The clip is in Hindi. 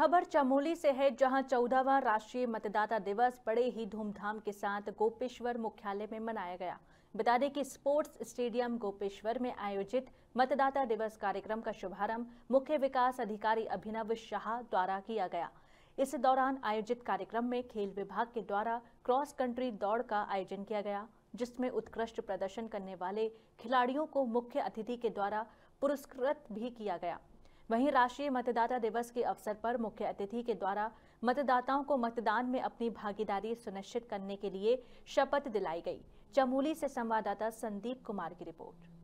खबर चमोली से है जहां चौदहवा राष्ट्रीय मतदाता दिवस बड़े ही धूमधाम के साथ गोपेश्वर मुख्यालय में मनाया गया बता दें कि स्पोर्ट्स स्टेडियम गोपेश्वर में आयोजित मतदाता दिवस कार्यक्रम का शुभारंभ मुख्य विकास अधिकारी अभिनव शाह द्वारा किया गया इस दौरान आयोजित कार्यक्रम में खेल विभाग के द्वारा क्रॉस कंट्री दौड़ का आयोजन किया गया जिसमें उत्कृष्ट प्रदर्शन करने वाले खिलाड़ियों को मुख्य अतिथि के द्वारा पुरस्कृत भी किया गया वहीं राष्ट्रीय मतदाता दिवस के अवसर पर मुख्य अतिथि के द्वारा मतदाताओं को मतदान में अपनी भागीदारी सुनिश्चित करने के लिए शपथ दिलाई गई चमोली से संवाददाता संदीप कुमार की रिपोर्ट